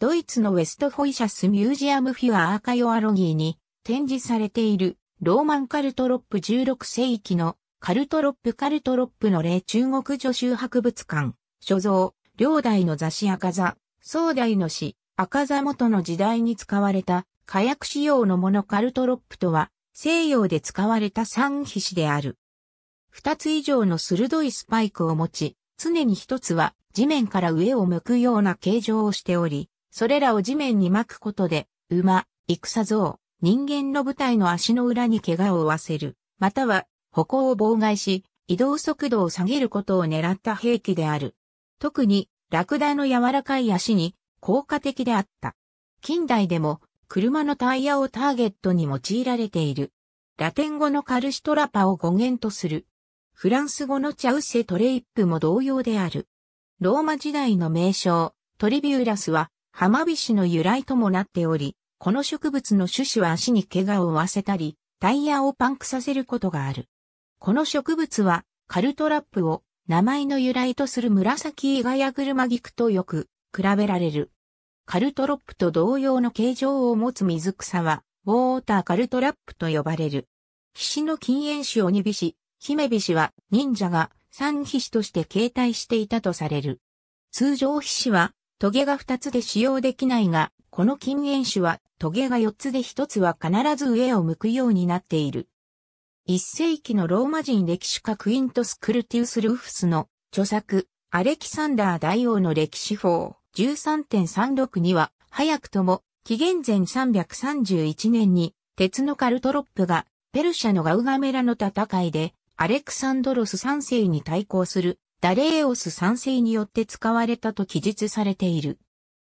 ドイツのウェストフォイシャスミュージアムフィアアーカイオアロギーに展示されているローマンカルトロップ16世紀のカルトロップカルトロップの例中国女修博物館、所蔵、両代の雑誌赤座、壮代の詩、赤座元の時代に使われた火薬使用のものカルトロップとは西洋で使われた三皮紙である。二つ以上の鋭いスパイクを持ち、常に一つは地面から上を向くような形状をしており、それらを地面に巻くことで、馬、戦像、人間の部隊の足の裏に怪我を負わせる、または歩行を妨害し、移動速度を下げることを狙った兵器である。特に、ラクダの柔らかい足に効果的であった。近代でも、車のタイヤをターゲットに用いられている。ラテン語のカルシトラパを語源とする。フランス語のチャウセトレイップも同様である。ローマ時代の名称、トリビューラスは浜菱の由来ともなっており、この植物の種子は足に怪我を負わせたり、タイヤをパンクさせることがある。この植物は、カルトラップを名前の由来とする紫イガヤ車菊とよく比べられる。カルトロップと同様の形状を持つ水草は、ウォーターカルトラップと呼ばれる。菱の禁煙種鬼菱、姫菱は忍者が三菱として形態していたとされる。通常菱はトゲが2つで使用できないが、この禁煙種はトゲが4つで1つは必ず上を向くようになっている。1世紀のローマ人歴史家クイントス・クルティウス・ルーフスの著作、アレキサンダー大王の歴史法13.36には、早くとも、紀元前331年に、鉄のカルトロップが、ペルシャのガウガメラの戦いで、アレクサンドロス3世に対抗するダレエオス三世によって使われたと記述されている。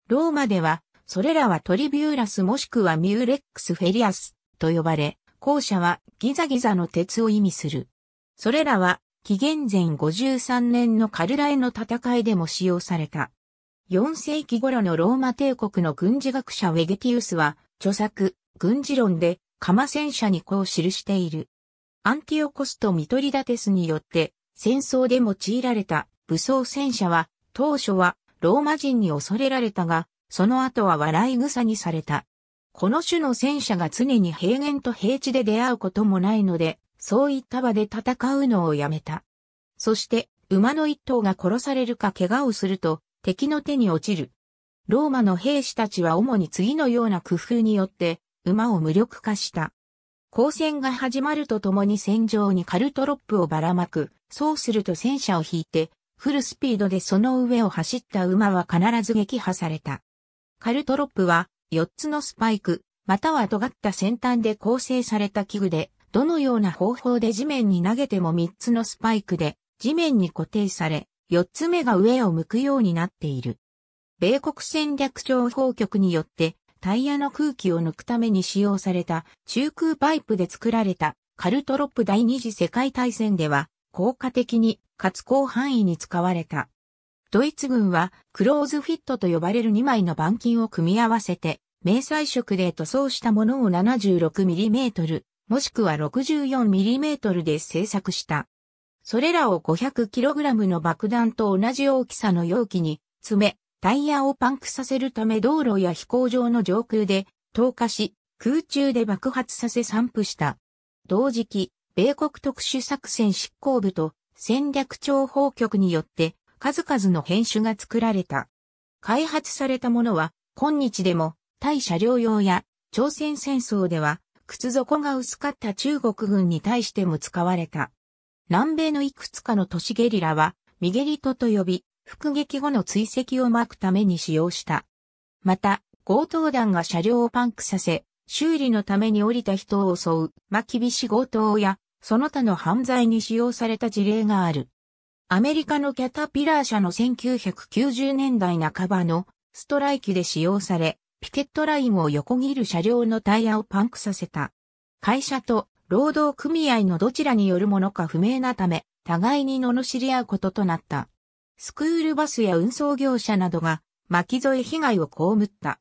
ローマでは、それらはトリビューラスもしくはミューレックスフェリアスと呼ばれ、後者はギザギザの鉄を意味する。それらは、紀元前53年のカルラへの戦いでも使用された。4世紀頃のローマ帝国の軍事学者ウェゲティウスは、著作、軍事論で、カマ戦車にこう記している。アンティオコスト・ミトリダテスによって、戦争で用いられた武装戦車は当初はローマ人に恐れられたが、その後は笑い草にされた。この種の戦車が常に平原と平地で出会うこともないので、そういった場で戦うのをやめた。そして、馬の一頭が殺されるか怪我をすると、敵の手に落ちる。ローマの兵士たちは主に次のような工夫によって、馬を無力化した。交戦が始まるとともに戦場にカルトロップをばらまく、そうすると戦車を引いて、フルスピードでその上を走った馬は必ず撃破された。カルトロップは、4つのスパイク、または尖った先端で構成された器具で、どのような方法で地面に投げても3つのスパイクで、地面に固定され、4つ目が上を向くようになっている。米国戦略情報局によって、タイヤの空気を抜くために使用された中空パイプで作られたカルトロップ第二次世界大戦では効果的に、かつ広範囲に使われた。ドイツ軍は、クローズフィットと呼ばれる2枚の板金を組み合わせて、迷彩色で塗装したものを 76mm、もしくは 64mm で製作した。それらを 500kg の爆弾と同じ大きさの容器に詰め、タイヤをパンクさせるため道路や飛行場の上空で投下し、空中で爆発させ散布した。同時期、米国特殊作戦執行部と戦略情報局によって数々の編種が作られた。開発されたものは今日でも対車両用や朝鮮戦争では靴底が薄かった中国軍に対しても使われた。南米のいくつかの都市ゲリラはミゲリトと呼び、復撃後の追跡を巻くために使用した。また、強盗団が車両をパンクさせ、修理のために降りた人を襲う、ま厳し強盗や、その他の犯罪に使用された事例がある。アメリカのキャタピラー社の1990年代半ばのストライキで使用され、ピケットラインを横切る車両のタイヤをパンクさせた。会社と労働組合のどちらによるものか不明なため、互いに罵り合うこととなった。スクールバスや運送業者などが巻き添え被害を被った。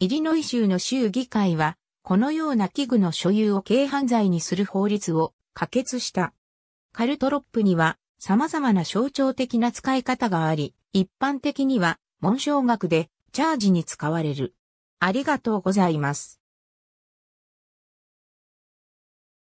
イリノイ州の州議会は、このような器具の所有を軽犯罪にする法律を可決した。カルトロップには様々な象徴的な使い方があり、一般的には紋章学でチャージに使われる。ありがとうございます。